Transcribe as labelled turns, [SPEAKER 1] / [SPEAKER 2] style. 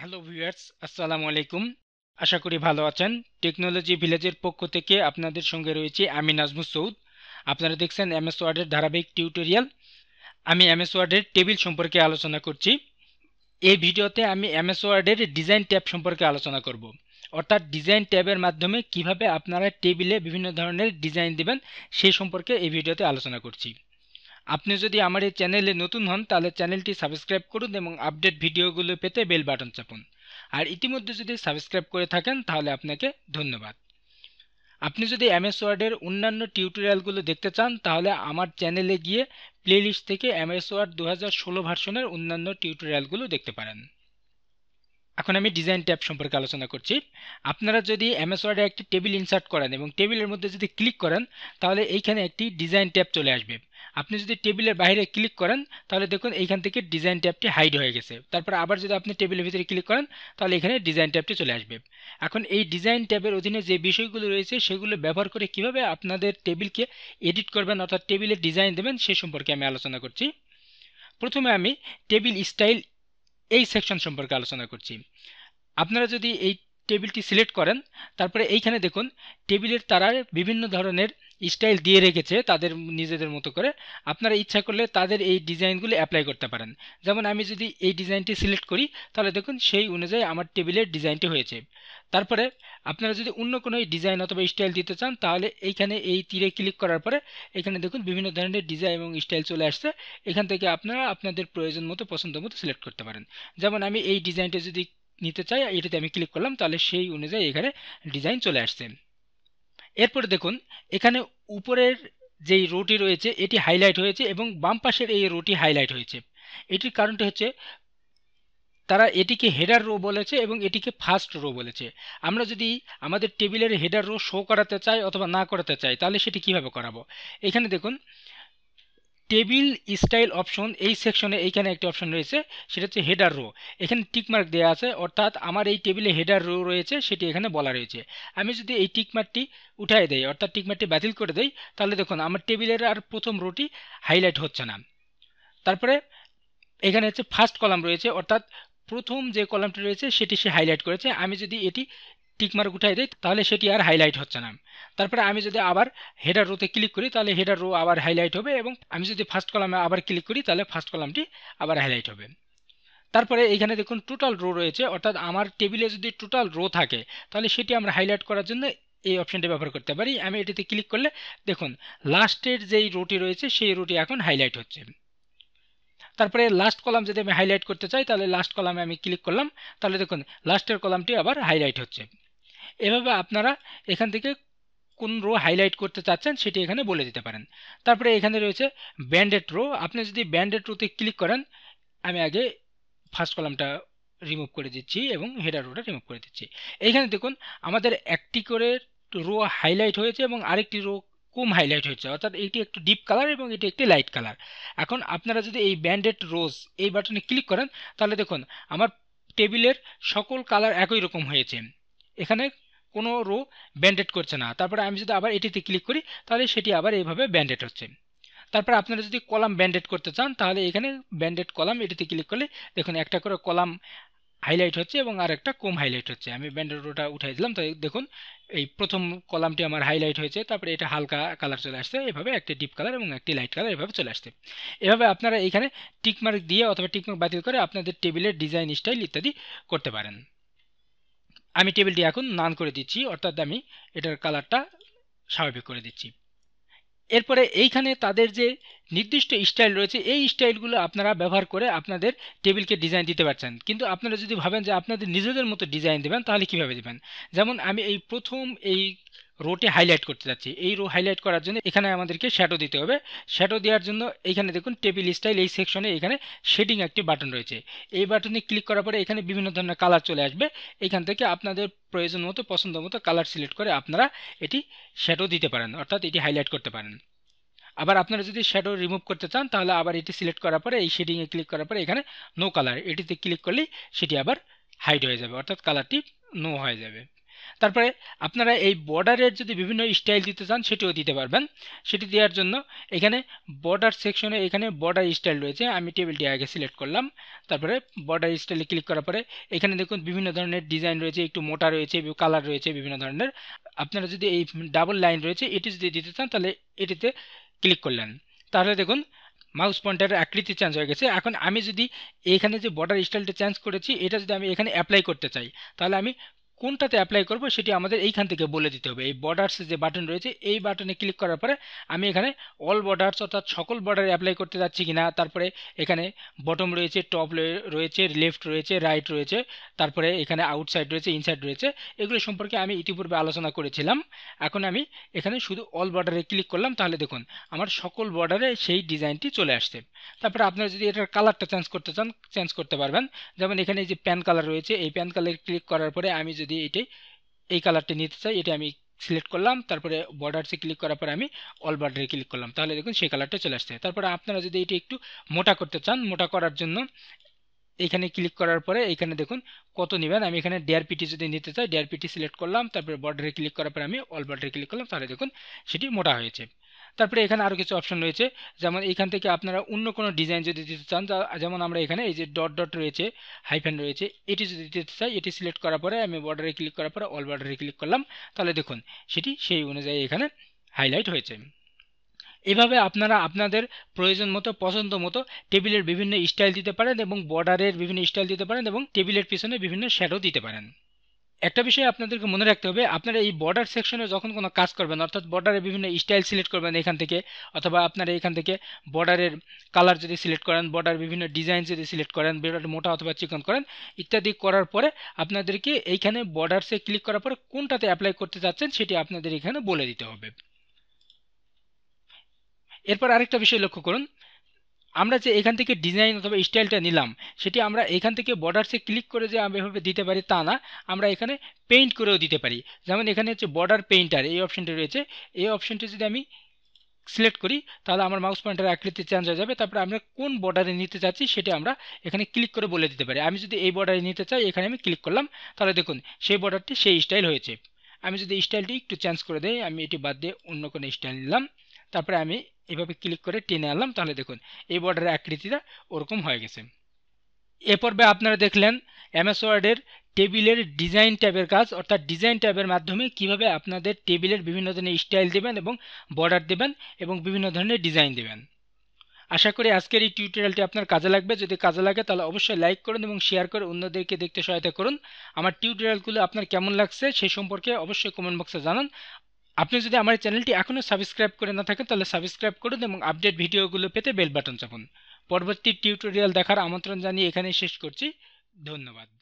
[SPEAKER 1] hello viewers আসসালামু আলাইকুম আশা করি ভালো আছেন টেকনোলজি ভিলেজের পক্ষ থেকে আপনাদের সঙ্গে রয়েছে আমি নাজমু সৌদ আপনারা দেখছেন এম এস ওয়ার্ডের ধারাবাহিক টিউটোরিয়াল আমি এম এস ওয়ার্ডের টেবিল সম্পর্কে আলোচনা করছি এই ভিডিওতে আমি এম এস ওয়ার্ডের ডিজাইন ট্যাব সম্পর্কে আলোচনা করব অর্থাৎ ডিজাইন ট্যাবের মাধ্যমে কিভাবে আপনারা টেবিলে বিভিন্ন ধরনের ডিজাইন দেবেন সেই সম্পর্কে এই ভিডিওতে আলোচনা করছি আপনি যদি আমার এই চ্যানেলে নতুন হন তাহলে চ্যানেলটি সাবস্ক্রাইব করুন এবং আপডেট ভিডিওগুলো পেতে বেল বাটন চাপুন আর ইতিমধ্যে যদি সাবস্ক্রাইব করে থাকেন তাহলে আপনাকে ধন্যবাদ আপনি যদি এমএস ওয়ার্ডের অন্যান্য টিউটোরিয়ালগুলো দেখতে চান তাহলে আমার চ্যানেলে গিয়ে প্লেলিস্ট থেকে এমএস ওয়ার্ড দু ভার্সনের অন্যান্য টিউটোরিয়ালগুলো দেখতে পারেন এখন আমি ডিজাইন ট্যাব সম্পর্কে আলোচনা করছি আপনারা যদি এমএস ওয়ার্ডে একটি টেবিল ইনসার্ট করেন এবং টেবিলের মধ্যে যদি ক্লিক করেন তাহলে এইখানে একটি ডিজাইন ট্যাব চলে আসবে আপনি যদি টেবিলের বাইরে ক্লিক করেন তাহলে দেখুন এইখান থেকে ডিজাইন ট্যাবটি হাইড হয়ে গেছে তারপর আবার যদি আপনি টেবিলের ভিতরে ক্লিক করেন তাহলে এখানে ডিজাইন ট্যাবটি চলে আসবে এখন এই ডিজাইন ট্যাবের অধীনে যে বিষয়গুলো রয়েছে সেগুলো ব্যবহার করে কিভাবে আপনাদের টেবিলকে এডিট করবেন অর্থাৎ টেবিলের ডিজাইন দেবেন সে সম্পর্কে আমি আলোচনা করছি প্রথমে আমি টেবিল স্টাইল এই সেকশন সম্পর্কে আলোচনা করছি আপনারা যদি এই টেবিলটি সিলেক্ট করেন তারপরে এইখানে দেখুন টেবিলের তারার বিভিন্ন ধরনের স্টাইল দিয়ে রেখেছে তাদের নিজেদের মতো করে আপনারা ইচ্ছা করলে তাদের এই ডিজাইনগুলি অ্যাপ্লাই করতে পারেন যেমন আমি যদি এই ডিজাইনটি সিলেক্ট করি তাহলে দেখুন সেই অনুযায়ী আমার টেবিলের ডিজাইনটি হয়েছে তারপরে আপনারা যদি অন্য কোনো ডিজাইন অথবা স্টাইল দিতে চান তাহলে এইখানে এই তীরে ক্লিক করার পরে এখানে দেখুন বিভিন্ন ধরনের ডিজাইন এবং স্টাইল চলে আসছে এখান থেকে আপনারা আপনাদের প্রয়োজন মতো পছন্দ মতো সিলেক্ট করতে পারেন যেমন আমি এই ডিজাইনটা যদি নিতে চাই এটাতে আমি ক্লিক করলাম তাহলে সেই অনুযায়ী এখানে ডিজাইন চলে আসছে এরপর দেখুন এখানে উপরের যেই রোটি রয়েছে এটি হাইলাইট হয়েছে এবং বাম পাশের এই রোটি হাইলাইট হয়েছে এটির কারণটা হচ্ছে তারা এটিকে হেডার রো বলেছে এবং এটিকে ফার্স্ট রো বলেছে আমরা যদি আমাদের টেবিলের হেডার রো শো করাতে চাই অথবা না করাতে চাই তাহলে সেটি কিভাবে করাবো এখানে দেখুন টেবিল স্টাইল অপশন এই সেকশনে এইখানে একটি অপশন রয়েছে সেটা হচ্ছে হেডার রো এখানে টিকমার্ক দেওয়া আছে অর্থাৎ আমার এই টেবিলে হেডার রো রয়েছে সেটি এখানে বলা রয়েছে আমি যদি এই টিকমার্কটি উঠাই দেই অর্থাৎ টিকমার্কটি বাতিল করে দেই তাহলে দেখুন আমার টেবিলের আর প্রথম রোটি হাইলাইট হচ্ছে না তারপরে এখানে হচ্ছে ফার্স্ট কলাম রয়েছে অর্থাৎ প্রথম যে কলামটি রয়েছে সেটি সে হাইলাইট করেছে আমি যদি এটি টিকমার্ক উঠাই দিই তাহলে সেটি আর হাইলাইট হচ্ছে না তারপরে আমি যদি আবার হেডার রোতে ক্লিক করি তাহলে হেডার রো আবার হাইলাইট হবে এবং আমি যদি ফার্স্ট কলামে আবার ক্লিক করি তাহলে ফার্স্ট কলামটি আবার হাইলাইট হবে তারপরে এখানে দেখুন টোটাল রো রয়েছে অর্থাৎ আমার টেবিলে যদি টোটাল রো থাকে তাহলে সেটি আমরা হাইলাইট করার জন্য এই অপশানটি ব্যবহার করতে পারি আমি এটিতে ক্লিক করলে দেখুন লাস্টের যেই রোটি রয়েছে সেই রোটি এখন হাইলাইট হচ্ছে তারপরে লাস্ট কলাম যদি আমি হাইলাইট করতে চাই তাহলে লাস্ট কলামে আমি ক্লিক করলাম তাহলে দেখুন লাস্টের কলামটি আবার হাইলাইট হচ্ছে এভাবে আপনারা এখান থেকে কোন রো হাইলাইট করতে চাচ্ছেন সেটি এখানে বলে দিতে পারেন তারপরে এখানে রয়েছে ব্যান্ডেড রো আপনি যদি ব্যান্ডেড রোতে ক্লিক করেন আমি আগে ফার্স্ট কলামটা রিমুভ করে দিচ্ছি এবং হেডার রোটা রিমুভ করে দিচ্ছি এইখানে দেখুন আমাদের একটি করে রো হাইলাইট হয়েছে এবং আরেকটি রো কম হাইলাইট হয়েছে অর্থাৎ এটি একটু ডিপ কালার এবং এটি একটি লাইট কালার এখন আপনারা যদি এই ব্যান্ডেড রোজ এই বাটনে ক্লিক করেন তাহলে দেখুন আমার টেবিলের সকল কালার একই রকম হয়েছে এখানে কোনো রো ব্যান্ডেড করছে না তারপরে আমি যদি আবার এটিতে ক্লিক করি তাহলে সেটি আবার এইভাবে ব্যান্ডেড হচ্ছে তারপরে আপনারা যদি কলাম ব্যান্ডেড করতে চান তাহলে এখানে ব্যান্ডেড কলাম এটিতে ক্লিক করলে দেখুন একটা করে কলাম হাইলাইট হচ্ছে এবং আর একটা কম হাইলাইট হচ্ছে আমি ব্যান্ডেড রোটা উঠাই দিলাম তাই দেখুন এই প্রথম কলামটি আমার হাইলাইট হয়েছে তারপরে এটা হালকা কালার চলে আসছে এভাবে একটি ডিপ কালার এবং একটি লাইট কালার এভাবে চলে আসছে এভাবে আপনারা এখানে টিকমার্ক দিয়ে অথবা টিকমার্ক বাতিল করে আপনাদের টেবিলের ডিজাইন স্টাইল ইত্যাদি করতে পারেন আমি টেবিলটি এখন নান করে দিচ্ছি অর্থাৎ আমি এটার কালারটা স্বাভাবিক করে দিচ্ছি এরপরে এইখানে তাদের যে নির্দিষ্ট স্টাইল রয়েছে এই স্টাইলগুলো আপনারা ব্যবহার করে আপনাদের টেবিলকে ডিজাইন দিতে পারছেন কিন্তু আপনারা যদি ভাবেন যে আপনাদের নিজেদের মতো ডিজাইন দেবেন তাহলে কিভাবে দেবেন যেমন আমি এই প্রথম এই রোটি হাইলাইট করতে যাচ্ছি এই রো হাইলাইট করার জন্য এখানে আমাদেরকে শ্যাডো দিতে হবে শ্যাডো দেওয়ার জন্য এখানে দেখুন টেবিল স্টাইল এই সেকশনে এখানে শেডিং একটি বাটন রয়েছে এই বাটনে ক্লিক করার পরে এখানে বিভিন্ন ধরনের কালার চলে আসবে এখান থেকে আপনাদের প্রয়োজন মতো পছন্দ মতো কালার সিলেক্ট করে আপনারা এটি শ্যাডো দিতে পারেন অর্থাৎ এটি হাইলাইট করতে পারেন আবার আপনারা যদি শ্যাডো রিমুভ করতে চান তাহলে আবার এটি সিলেক্ট করার পরে এই শেডিংয়ে ক্লিক করার পরে এখানে নো কালার এটিতে ক্লিক করলেই সেটি আবার হাইড হয়ে যাবে অর্থাৎ কালারটি নো হয়ে যাবে তারপরে আপনারা এই বর্ডারের যদি বিভিন্ন স্টাইল দিতে চান সেটিও দিতে পারবেন সেটি দেওয়ার জন্য এখানে বর্ডার সেকশনে এখানে বর্ডার স্টাইল রয়েছে আমি টেবিলটি আগে সিলেক্ট করলাম তারপরে বর্ডার স্টাইলে ক্লিক করার পরে এখানে দেখুন বিভিন্ন ধরনের ডিজাইন রয়েছে একটু মোটা রয়েছে কালার রয়েছে বিভিন্ন ধরনের আপনারা যদি এই ডাবল লাইন রয়েছে এটি যদি দিতে চান তাহলে এটিতে ক্লিক করলেন তাহলে দেখুন মাউস পয়েন্টের আকৃতি চেঞ্জ হয়ে গেছে এখন আমি যদি এখানে যে বর্ডার স্টাইলটা চেঞ্জ করেছি এটা যদি আমি এখানে অ্যাপ্লাই করতে চাই তাহলে আমি কোনটাতে অ্যাপ্লাই করব সেটি আমাদের এইখান থেকে বলে দিতে হবে এই বর্ডার্সে যে বাটন রয়েছে এই বাটনে ক্লিক করার পরে আমি এখানে অল বর্ডার্স অর্থাৎ সকল বর্ডারে অ্যাপ্লাই করতে যাচ্ছি কি না তারপরে এখানে বটম রয়েছে টপ রয়েছে লেফট রয়েছে রাইট রয়েছে তারপরে এখানে আউটসাইড রয়েছে ইনসাইড রয়েছে এগুলো সম্পর্কে আমি ইতিপূর্বে আলোচনা করেছিলাম এখন আমি এখানে শুধু অল বর্ডারে ক্লিক করলাম তাহলে দেখুন আমার সকল বর্ডারে সেই ডিজাইনটি চলে আসছে তারপরে আপনারা যদি এটার কালারটা চেঞ্জ করতে চান চেঞ্জ করতে পারবেন যেমন এখানে যে প্যান কালার রয়েছে এই প্যান কালার ক্লিক করার পরে আমি যদি যদি এটি এই কালারটি নিতে চাই এটা আমি সিলেক্ট করলাম তারপরে বর্ডারসে ক্লিক করার পরে আমি অল বর্ডারে ক্লিক করলাম তাহলে দেখুন সেই কালারটা চলে আসছে তারপরে আপনারা যদি এটি একটু মোটা করতে চান মোটা করার জন্য এখানে ক্লিক করার পরে এখানে দেখুন কত নেবেন আমি এখানে ডিআরপিটি যদি নিতে চাই ডিআরপিটি সিলেক্ট করলাম তারপরে বর্ডারে ক্লিক করার পরে আমি অল বর্ডারে ক্লিক করলাম তাহলে দেখুন সেটি মোটা হয়েছে তারপরে এখানে আরও কিছু অপশন রয়েছে যেমন এখান থেকে আপনারা অন্য কোনো ডিজাইন যদি দিতে চান যেমন আমরা এখানে এই যে ডট ডট রয়েছে হাইফেন রয়েছে এটি যদি দিতে চাই এটি সিলেক্ট করার পরে আমি বর্ডারে ক্লিক করার পরে অল বর্ডারে ক্লিক করলাম তাহলে দেখুন সেটি সেই অনুযায়ী এখানে হাইলাইট হয়েছে এভাবে আপনারা আপনাদের প্রয়োজন মতো পছন্দ মতো টেবিলের বিভিন্ন স্টাইল দিতে পারেন এবং বর্ডারের বিভিন্ন স্টাইল দিতে পারেন এবং টেবিলের পিছনে বিভিন্ন শ্যাডো দিতে পারেন একটা বিষয় আপনাদেরকে মনে রাখতে হবে আপনারা এই বর্ডার সেকশনে যখন কোনো কাজ করবেন অর্থাৎ বর্ডারের বিভিন্ন স্টাইল সিলেক্ট করবেন এখান থেকে অথবা আপনারা এখান থেকে বর্ডারের কালার যদি সিলেক্ট করেন বর্ডার বিভিন্ন ডিজাইন যদি সিলেক্ট করেন বর্ডার মোটা অথবা চিকন করেন ইত্যাদি করার পরে আপনাদেরকে এইখানে বর্ডারসে ক্লিক করার পরে কোনটাতে অ্যাপ্লাই করতে চাচ্ছেন সেটি আপনাদের এখানে বলে দিতে হবে এরপর আরেকটা বিষয় লক্ষ্য করুন আমরা যে এখান থেকে ডিজাইন অথবা স্টাইলটা নিলাম সেটি আমরা এখান থেকে বর্ডারসে ক্লিক করে যে আমরা এভাবে দিতে পারি তা না আমরা এখানে পেইন্ট করেও দিতে পারি যেমন এখানে হচ্ছে বর্ডার পেইন্টার এই অপশানটি রয়েছে এই অপশানটি যদি আমি সিলেক্ট করি তাহলে আমার মাউস পয়েন্টার আকৃতি চেঞ্জ হয়ে যাবে তারপরে আমরা কোন বর্ডারে নিতে চাচ্ছি সেটা আমরা এখানে ক্লিক করে বলে দিতে পারি আমি যদি এই বর্ডারে নিতে চাই এখানে আমি ক্লিক করলাম তাহলে দেখুন সেই বর্ডারটি সেই স্টাইল হয়েছে আমি যদি স্টাইলটি একটু চেঞ্জ করে দেই আমি এটি বাদ দিয়ে অন্য কোনো স্টাইল নিলাম তারপরে আমি এভাবে ক্লিক করে টেনে আনলাম তাহলে দেখুন এই বর্ডারের আকৃতিটা ওরকম হয়ে গেছে এ পর্বে আপনারা দেখলেন এমএস ওয়ার্ডের টেবিলের ডিজাইন ট্যাবের কাজ অর্থাৎ ডিজাইন ট্যাবের মাধ্যমে কিভাবে আপনাদের টেবিলের বিভিন্ন ধরনের স্টাইল দেবেন এবং বর্ডার দেবেন এবং বিভিন্ন ধরনের ডিজাইন দেবেন আশা করি আজকের এই টিউটোরিয়ালটি আপনার কাজে লাগবে যদি কাজে লাগে তাহলে অবশ্যই লাইক করুন এবং শেয়ার করে অন্যদেরকে দেখতে সহায়তা করুন আমার টিউটোরিয়ালগুলো আপনার কেমন লাগছে সেই সম্পর্কে অবশ্যই কমেন্ট বক্সে জানান আপনি যদি আমার চ্যানেলটি এখনও সাবস্ক্রাইব করে না থাকেন তাহলে সাবস্ক্রাইব করুন এবং আপডেট ভিডিওগুলো পেতে বেল বাটন চাপুন পরবর্তী টিউটোরিয়াল দেখার আমন্ত্রণ জানিয়ে এখানেই শেষ করছি ধন্যবাদ